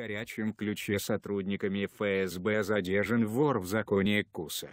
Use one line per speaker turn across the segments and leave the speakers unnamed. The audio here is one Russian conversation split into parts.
горячем ключе сотрудниками ФСБ задержан вор в законе Куса.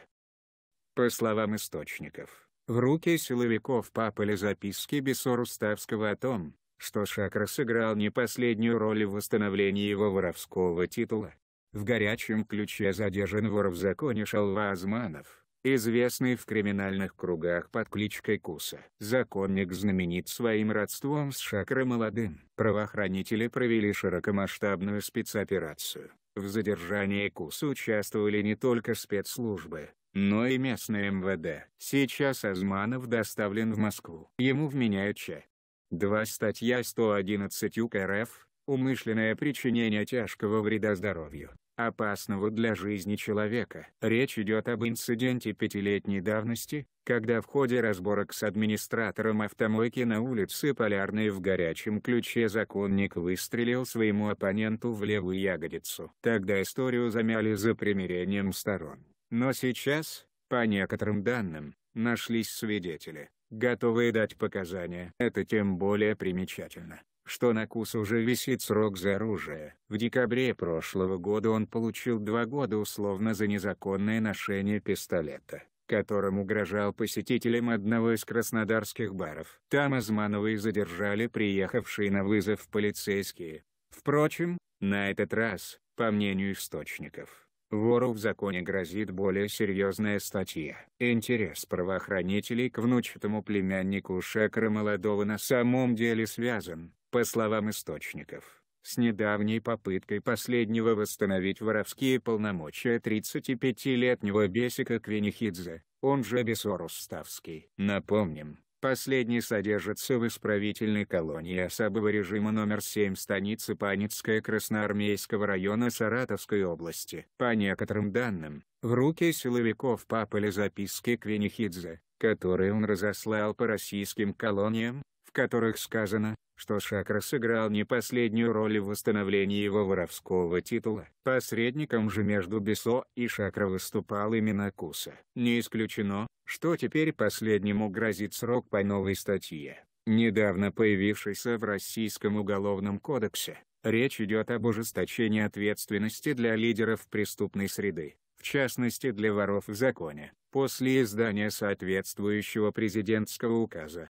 По словам источников, в руки силовиков попали записки Бессору ставского о том, что Шакра сыграл не последнюю роль в восстановлении его воровского титула. В горячем ключе задержан вор в законе Шалва Азманов, известный в криминальных кругах под кличкой Куса. Законник знаменит своим родством с Шакро Молодым. Правоохранители провели широкомасштабную спецоперацию. В задержании Куса участвовали не только спецслужбы, но и местное МВД. Сейчас Азманов доставлен в Москву. Ему вменяют Ч. 2 статья 111 УК РФ «Умышленное причинение тяжкого вреда здоровью» опасного для жизни человека. Речь идет об инциденте пятилетней давности, когда в ходе разборок с администратором автомойки на улице Полярной в горячем ключе законник выстрелил своему оппоненту в левую ягодицу. Тогда историю замяли за примирением сторон. Но сейчас, по некоторым данным, нашлись свидетели, готовые дать показания. Это тем более примечательно, что на Кус уже висит срок за оружие. В декабре прошлого года он получил два года условно за незаконное ношение пистолета которым угрожал посетителям одного из краснодарских баров. Там Азмановой задержали приехавшие на вызов полицейские. Впрочем, на этот раз, по мнению источников, вору в законе грозит более серьезная статья. Интерес правоохранителей к внучатому племяннику Шекара Молодого на самом деле связан, по словам источников, с недавней попыткой последнего восстановить воровские полномочия 35-летнего Бесика Квинихидзе, он же Бесорус Ставский. Напомним, последний содержится в исправительной колонии особого режима номер 7 станицы Паницкая Красноармейского района Саратовской области. По некоторым данным, в руки силовиков попали записки Квинихидзе, которые он разослал по российским колониям, которых сказано, что Шакра сыграл не последнюю роль в восстановлении его воровского титула. Посредником же между Бесо и Шакра выступал именно Куса. Не исключено, что теперь последнему грозит срок по новой статье, недавно появившейся в Российском уголовном кодексе. Речь идет об ужесточении ответственности для лидеров преступной среды, в частности для воров в законе. После издания соответствующего президентского указа,